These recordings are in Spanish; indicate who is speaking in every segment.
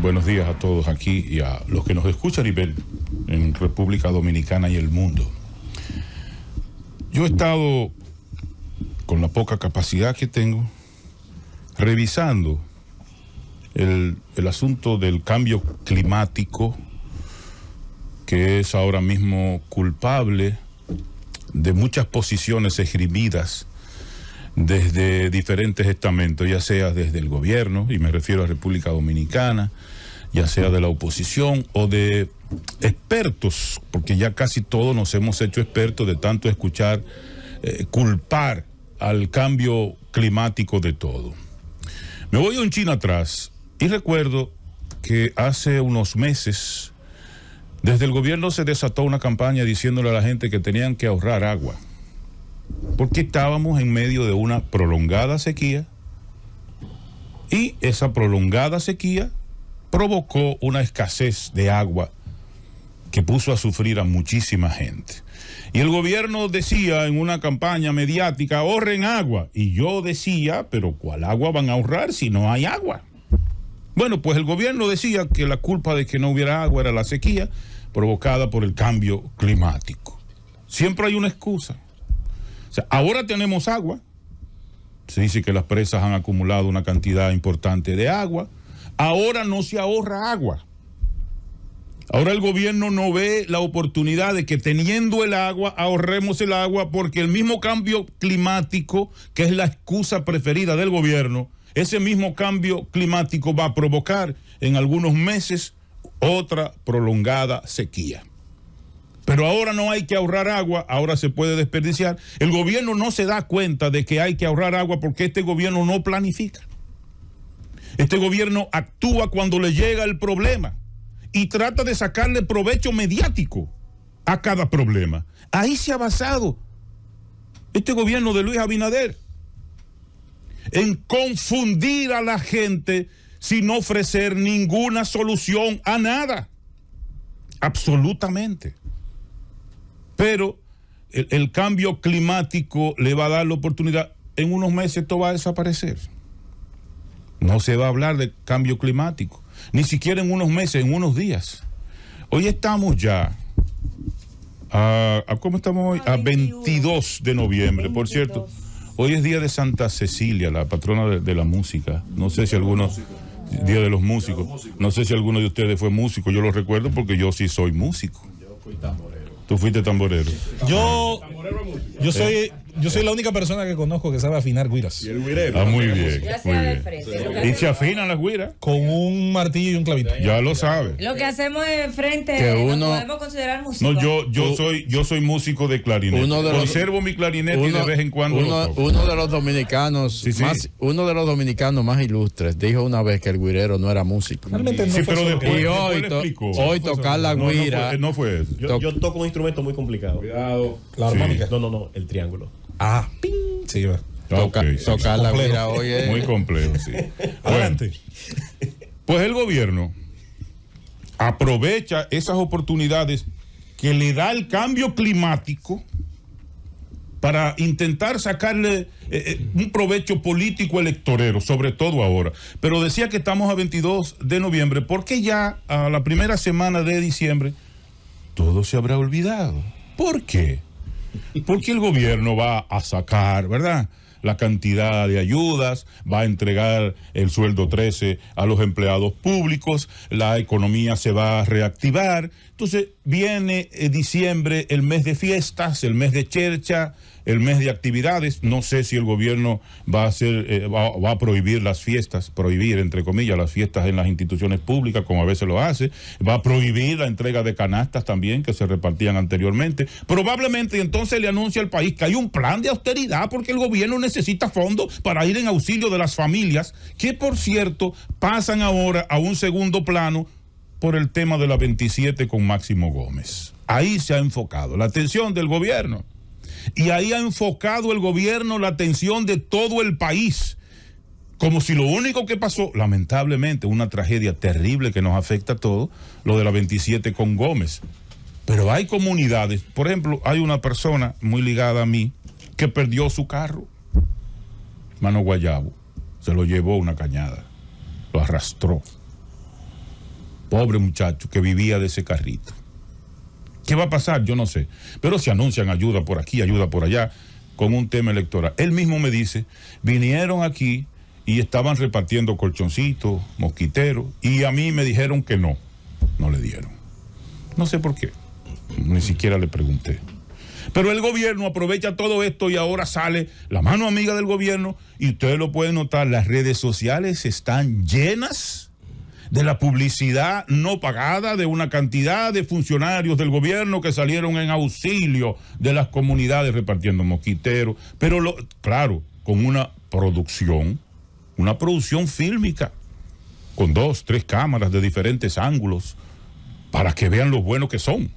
Speaker 1: buenos días a todos aquí y a los que nos escuchan y ven en República Dominicana y el mundo. Yo he estado, con la poca capacidad que tengo, revisando el, el asunto del cambio climático, que es ahora mismo culpable de muchas posiciones esgrimidas desde diferentes estamentos, ya sea desde el gobierno, y me refiero a República Dominicana, ya sea de la oposición o de expertos, porque ya casi todos nos hemos hecho expertos de tanto escuchar eh, culpar al cambio climático de todo. Me voy un chino atrás y recuerdo que hace unos meses desde el gobierno se desató una campaña diciéndole a la gente que tenían que ahorrar agua porque estábamos en medio de una prolongada sequía y esa prolongada sequía provocó una escasez de agua que puso a sufrir a muchísima gente. Y el gobierno decía en una campaña mediática, ahorren agua. Y yo decía, pero ¿cuál agua van a ahorrar si no hay agua? Bueno, pues el gobierno decía que la culpa de que no hubiera agua era la sequía provocada por el cambio climático. Siempre hay una excusa ahora tenemos agua. Se dice que las presas han acumulado una cantidad importante de agua. Ahora no se ahorra agua. Ahora el gobierno no ve la oportunidad de que teniendo el agua, ahorremos el agua porque el mismo cambio climático, que es la excusa preferida del gobierno, ese mismo cambio climático va a provocar en algunos meses otra prolongada sequía. Pero ahora no hay que ahorrar agua, ahora se puede desperdiciar. El gobierno no se da cuenta de que hay que ahorrar agua porque este gobierno no planifica. Este gobierno actúa cuando le llega el problema y trata de sacarle provecho mediático a cada problema. Ahí se ha basado este gobierno de Luis Abinader en confundir a la gente sin ofrecer ninguna solución a nada. Absolutamente. Pero el, cambio climático le va a dar la oportunidad. En unos meses esto va a desaparecer. No se va a hablar de cambio climático. Ni siquiera en unos meses, en unos días. Hoy estamos ya a, ¿cómo estamos hoy? A 22 de noviembre, por cierto. Hoy es día de Santa Cecilia, la patrona de, la música. No sé si algunos día de los músicos. No sé si alguno de ustedes fue músico. Yo lo recuerdo porque yo sí soy músico. Yo fui Tú fuiste tamborero. Yo, yo soy yo soy la única persona que conozco que sabe afinar guiras. Y el Ah, muy bien. Y se afina las guiras. Con un martillo y un clavito. Ya lo sabe. Lo que hacemos de frente que uno, podemos considerar músico. No, yo, yo, soy, yo soy músico de clarinete. Conservo mi clarinete y de vez en cuando. Uno, de los dominicanos más, uno de los dominicanos más ilustres dijo una vez que el guirero no era músico. Realmente no pero y hoy, hoy tocar la guira. No, fue, Yo, yo, toco un instrumento muy complicado. Cuidado. La armónica. No, no, no, el triángulo. Ah, Sí, va. Toca, la vida hoy Muy complejo, sí. Adelante. pues el gobierno aprovecha esas oportunidades que le da el cambio climático para intentar sacarle eh, eh, un provecho político electorero, sobre todo ahora. Pero decía que estamos a 22 de noviembre, porque ya a la primera semana de diciembre todo se habrá olvidado. ¿Por qué? Porque el gobierno va a sacar, verdad? la cantidad de ayudas, va a entregar el sueldo 13 a los empleados públicos, la economía se va a reactivar. Entonces, viene eh, diciembre, el mes de fiestas, el mes de chercha, el mes de actividades. No sé si el gobierno va a, hacer, eh, va, a prohibir las fiestas, prohibir, entre comillas, las fiestas en las instituciones públicas, como a veces lo hace. Va a prohibir la entrega de canastas también que se repartían anteriormente. Probablemente entonces le anuncia al país que hay un plan de austeridad porque el gobierno necesita fondos para ir en auxilio de las familias, que por cierto pasan ahora a un segundo plano por el tema de la 27 con Máximo Gómez. Ahí se ha enfocado la atención del gobierno. Y ahí ha enfocado el gobierno la atención de todo el país. Como si lo único que pasó, lamentablemente, una tragedia terrible que nos afecta a todos, lo de la 27 con Gómez. Pero hay comunidades, por ejemplo, hay una persona muy ligada a mí que perdió su carro, Mano Guayabo, se lo llevó una cañada, lo arrastró. Pobre muchacho que vivía de ese carrito. ¿Qué va a pasar? Yo no sé. Pero se anuncian ayuda por aquí, ayuda por allá, con un tema electoral. Él mismo me dice, vinieron aquí y estaban repartiendo colchoncitos, mosquiteros, y a mí me dijeron que no. No le dieron. No sé por qué. Ni siquiera le pregunté. Pero el gobierno aprovecha todo esto y ahora sale la mano amiga del gobierno y ustedes lo pueden notar, las redes sociales están llenas de la publicidad no pagada de una cantidad de funcionarios del gobierno que salieron en auxilio de las comunidades repartiendo mosquiteros, pero lo, claro, con una producción, una producción fílmica, con dos, tres cámaras de diferentes ángulos, para que vean lo buenos que son.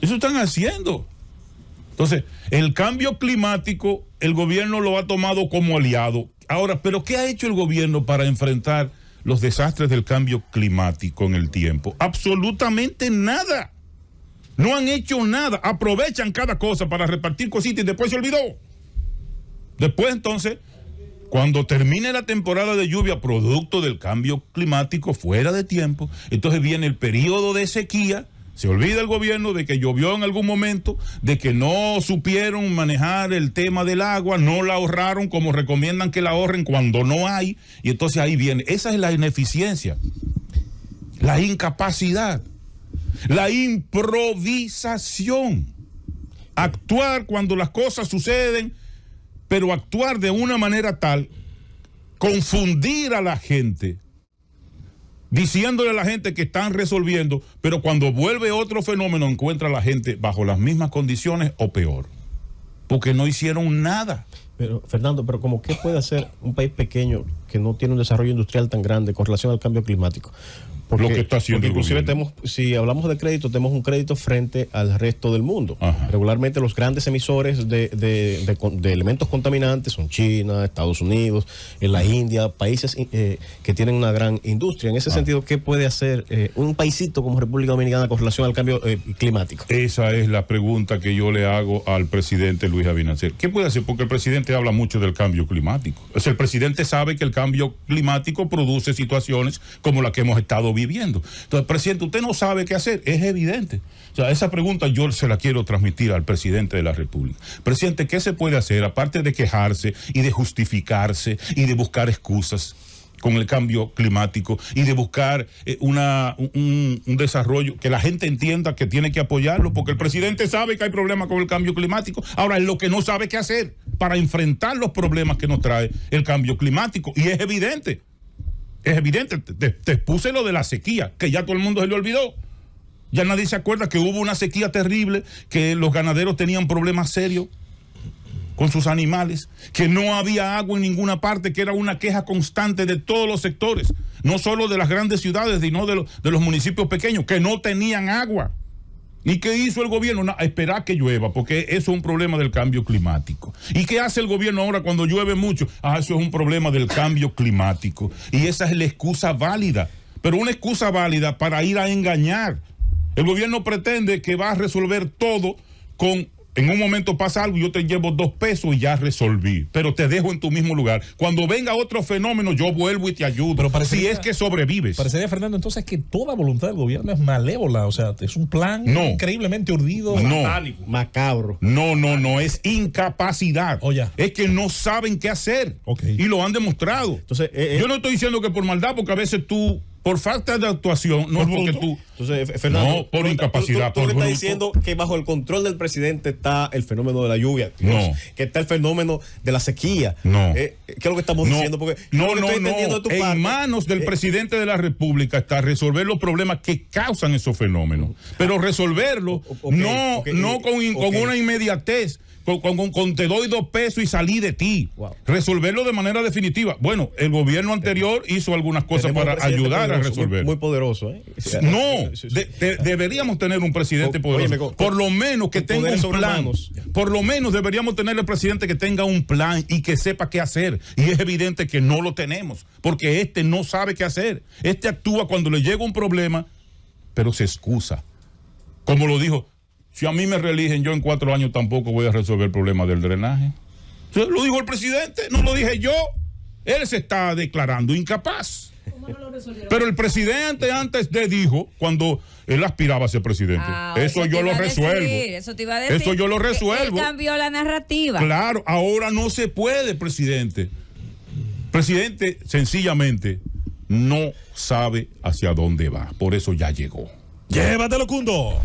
Speaker 1: Eso están haciendo. Entonces, el cambio climático, el gobierno lo ha tomado como aliado. Ahora, ¿pero qué ha hecho el gobierno para enfrentar los desastres del cambio climático en el tiempo? Absolutamente nada. No han hecho nada. Aprovechan cada cosa para repartir cositas y después se olvidó. Después entonces, cuando termine la temporada de lluvia producto del cambio climático fuera de tiempo, entonces viene el periodo de sequía se olvida el gobierno de que llovió en algún momento, de que no supieron manejar el tema del agua, no la ahorraron como recomiendan que la ahorren cuando no hay, y entonces ahí viene. Esa es la ineficiencia, la incapacidad, la improvisación. Actuar cuando las cosas suceden, pero actuar de una manera tal, confundir a la gente diciéndole a la gente que están resolviendo, pero cuando vuelve otro fenómeno encuentra a la gente bajo las mismas condiciones o peor, porque no hicieron nada. Pero, Fernando, pero como qué puede hacer un país pequeño que no tiene un desarrollo industrial tan grande con relación al cambio climático? por lo que está haciendo inclusive tenemos, si hablamos de crédito, tenemos un crédito frente al resto del mundo. Regularmente los grandes emisores de, elementos contaminantes son China, Estados Unidos, la India, países eh, que tienen una gran industria. En ese ah. sentido, ¿qué puede hacer eh, un paísito como República Dominicana con relación al cambio eh, climático? Esa es la pregunta que yo le hago al presidente Luis Abinader. ¿Qué puede hacer? Porque el presidente habla mucho del cambio climático. el presidente sabe que el cambio climático produce situaciones como las que hemos estado viviendo. Entonces, presidente, usted no sabe qué hacer, es evidente. O sea, esa pregunta yo se la quiero transmitir al presidente de la República. Presidente, ¿qué se puede hacer aparte de quejarse y de justificarse y de buscar excusas? con el cambio climático y de buscar eh, un, un, desarrollo que la gente entienda que tiene que apoyarlo, porque el presidente sabe que hay problemas con el cambio climático. Ahora, es lo que no sabe qué hacer para enfrentar los problemas que nos trae el cambio climático, y es evidente. Es evidente, te, te, expuse lo de la sequía, que ya todo el mundo se le olvidó. Ya nadie se acuerda que hubo una sequía terrible, que los ganaderos tenían problemas serios con sus animales, que no había agua en ninguna parte, que era una queja constante de todos los sectores, no solo de las grandes ciudades, sino de, de los municipios pequeños, que no tenían agua. ¿Y qué hizo el gobierno? esperar que llueva, porque eso es un problema del cambio climático. ¿Y qué hace el gobierno ahora cuando llueve mucho? Ah, eso es un problema del cambio climático. Y esa es la excusa válida, pero una excusa válida para ir a engañar. El gobierno pretende que va a resolver todo con en un momento pasa algo, yo te llevo dos pesos y ya resolví, pero te dejo en tu mismo lugar. Cuando venga otro fenómeno, yo vuelvo y te ayudo. Pero si es que sobrevives. Parecería, Fernando, entonces que toda voluntad del gobierno es malévola, o sea, es un plan increíblemente urdido, no, macabro. No, no, no, es incapacidad. Oh, es que no saben qué hacer y lo han demostrado. Entonces, eh, eh. yo no estoy diciendo que por maldad, porque a veces tú por falta de actuación, no es porque tú. Entonces, eh, Fernando, no, por incapacidad. Tú, diciendo que bajo el control del presidente está el fenómeno de la lluvia. Que está el fenómeno de la sequía. No. Eh, ¿Qué es lo que estamos diciendo? Porque no, no, no. en manos del presidente de la República está resolver los problemas que causan esos fenómenos. Pero resolverlos no, no con, una inmediatez. Con, con, te doy dos pesos y salí de ti. Resolverlo de manera definitiva. Bueno, el gobierno anterior hizo algunas cosas para ayudar resolver. Muy, poderoso, ¿eh? No, deberíamos tener un presidente poderoso. por lo menos que tenga un plan. Por lo menos deberíamos tener el presidente que tenga un plan y que sepa qué hacer. Y es evidente que no lo tenemos, porque este no sabe qué hacer. Este actúa cuando le llega un problema, pero se excusa. Como lo dijo, si a mí me reeligen, yo en cuatro años tampoco voy a resolver el problema del drenaje. Lo dijo el presidente, no lo dije yo. Él se está declarando incapaz. Pero el presidente antes de dijo, cuando él aspiraba a ser presidente, ah, eso, yo lo resuelvo. eso, eso yo lo resuelvo. Él cambió la narrativa. Claro, ahora no se puede, presidente. Presidente, sencillamente, no sabe hacia dónde va. Por eso ya llegó. Llévatelo, Cundo.